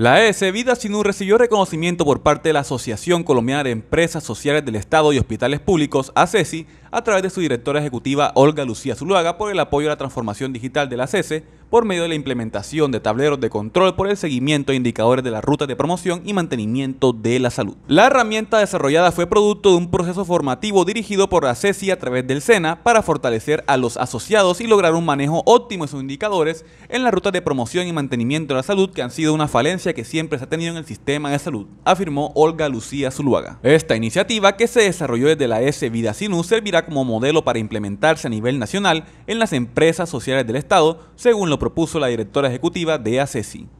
La S Vida Sinú recibió reconocimiento por parte de la Asociación Colombiana de Empresas Sociales del Estado y Hospitales Públicos, ACESI, a través de su directora ejecutiva Olga Lucía Zuluaga por el apoyo a la transformación digital de la CESE por medio de la implementación de tableros de control por el seguimiento e indicadores de la ruta de promoción y mantenimiento de la salud. La herramienta desarrollada fue producto de un proceso formativo dirigido por ACESI a través del SENA para fortalecer a los asociados y lograr un manejo óptimo de sus indicadores en la ruta de promoción y mantenimiento de la salud que han sido una falencia que siempre se ha tenido en el sistema de salud, afirmó Olga Lucía Zuluaga. Esta iniciativa, que se desarrolló desde la S Vida Sinú, servirá como modelo para implementarse a nivel nacional en las empresas sociales del Estado, según lo propuso la directora ejecutiva de ACESI.